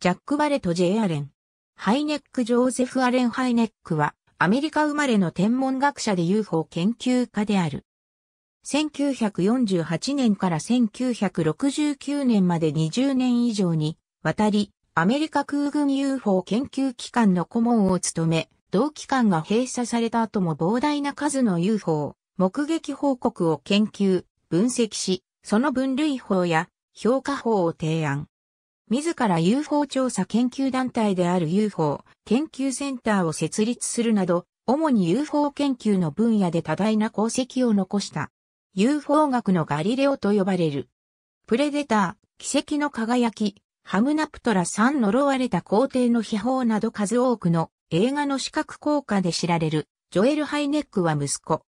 ジャック・バレット・イ・アレン。ハイネック・ジョーゼフ・アレン・ハイネックは、アメリカ生まれの天文学者で UFO 研究家である。1948年から1969年まで20年以上にわたり、アメリカ空軍 UFO 研究機関の顧問を務め、同機関が閉鎖された後も膨大な数の UFO、目撃報告を研究、分析し、その分類法や評価法を提案。自ら UFO 調査研究団体である UFO 研究センターを設立するなど、主に UFO 研究の分野で多大な功績を残した。UFO 学のガリレオと呼ばれる。プレデター、奇跡の輝き、ハムナプトラ3呪われた皇帝の秘宝など数多くの映画の視覚効果で知られる、ジョエル・ハイネックは息子。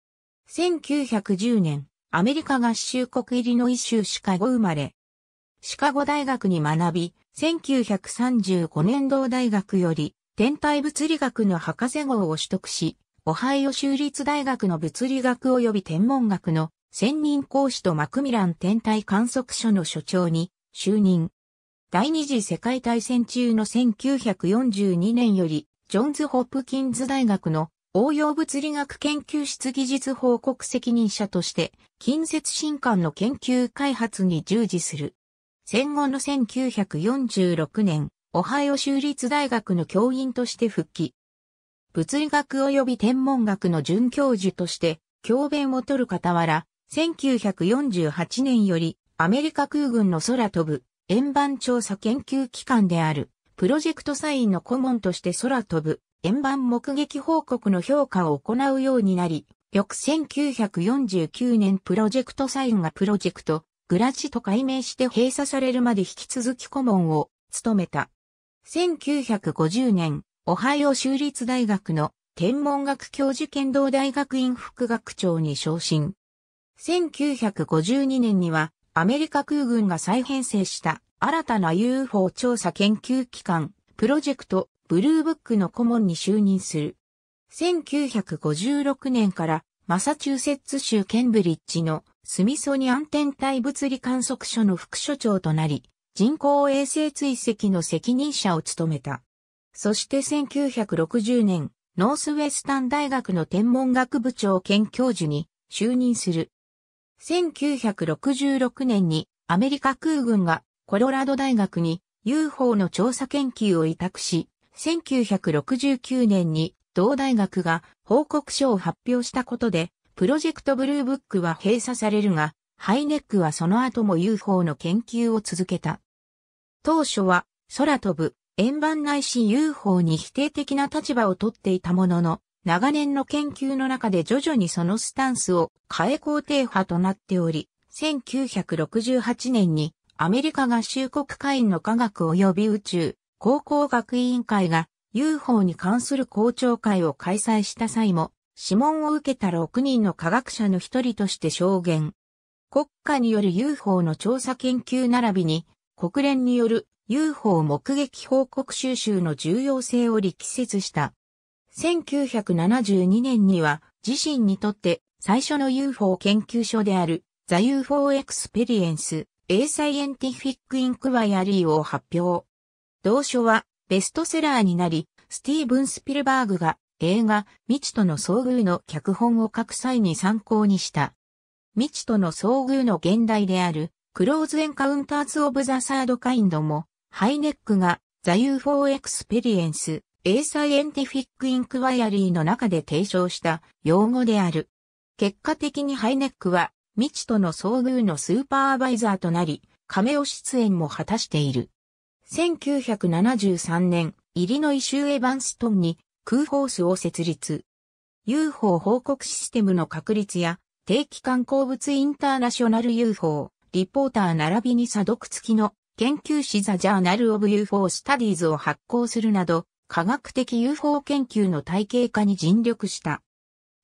1910年、アメリカ合衆国入りの一州シカゴ生まれ、シカゴ大学に学び、1935年同大学より天体物理学の博士号を取得し、オハイオ州立大学の物理学及び天文学の専任講師とマクミラン天体観測所の所長に就任。第二次世界大戦中の1942年より、ジョンズ・ホップキンズ大学の応用物理学研究室技術報告責任者として、近接新刊の研究開発に従事する。戦後の1946年、オハイオ州立大学の教員として復帰。物理学及び天文学の准教授として、教鞭を取る傍ら、1948年より、アメリカ空軍の空飛ぶ、円盤調査研究機関である、プロジェクトサインの顧問として空飛ぶ、円盤目撃報告の評価を行うようになり、翌1949年プロジェクトサインがプロジェクト、グラチと改名して閉鎖されるまで引き続き顧問を務めた。1950年、オハイオ州立大学の天文学教授剣道大学院副学長に昇進。1952年にはアメリカ空軍が再編成した新たな UFO 調査研究機関プロジェクトブルーブックの顧問に就任する。1956年からマサチューセッツ州ケンブリッジのスミソニアン天体物理観測所の副所長となり、人工衛星追跡の責任者を務めた。そして1960年、ノースウェスタン大学の天文学部長兼教授に就任する。1966年にアメリカ空軍がコロラド大学に UFO の調査研究を委託し、1969年に同大学が報告書を発表したことでプロジェクトブルーブックは閉鎖されるが、ハイネックはその後も UFO の研究を続けた。当初は空飛ぶ、円盤内視 UFO に否定的な立場をとっていたものの、長年の研究の中で徐々にそのスタンスを変え肯定派となっており、1968年にアメリカ合衆国会員の科学及び宇宙高校学委員会が UFO に関する公聴会を開催した際も諮問を受けた6人の科学者の一人として証言。国家による UFO の調査研究並びに、国連による UFO 目撃報告収集の重要性を力説した。1972年には、自身にとって最初の UFO 研究所である、ザ・ UFO エクスペリエンス、A Scientific Inquiry を発表。同書はベストセラーになり、スティーブン・スピルバーグが映画、未知との遭遇の脚本を書く際に参考にした。未知との遭遇の現代である、クローズエンカウンターズ・オブ・ザ・サード・カインドも、ハイネックが、ザ・ユーフォー・エクスペリエンス、A サイエンティフィック・インクワイアリーの中で提唱した用語である。結果的にハイネックは、未知との遭遇のスーパーバイザーとなり、カメオ出演も果たしている。1973年、イリノイ州エヴァンストンに空ホースを設立。UFO 報告システムの確立や、定期観光物インターナショナル UFO、リポーター並びに査読付きの研究誌ザ・ジャーナル・オブ・ UFO・ スタディーズを発行するなど、科学的 UFO 研究の体系化に尽力した。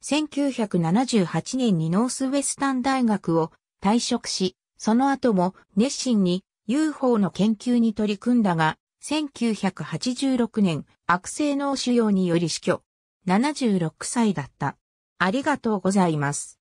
1978年にノースウェスタン大学を退職し、その後も熱心に UFO の研究に取り組んだが、1986年、悪性脳腫瘍により死去。76歳だった。ありがとうございます。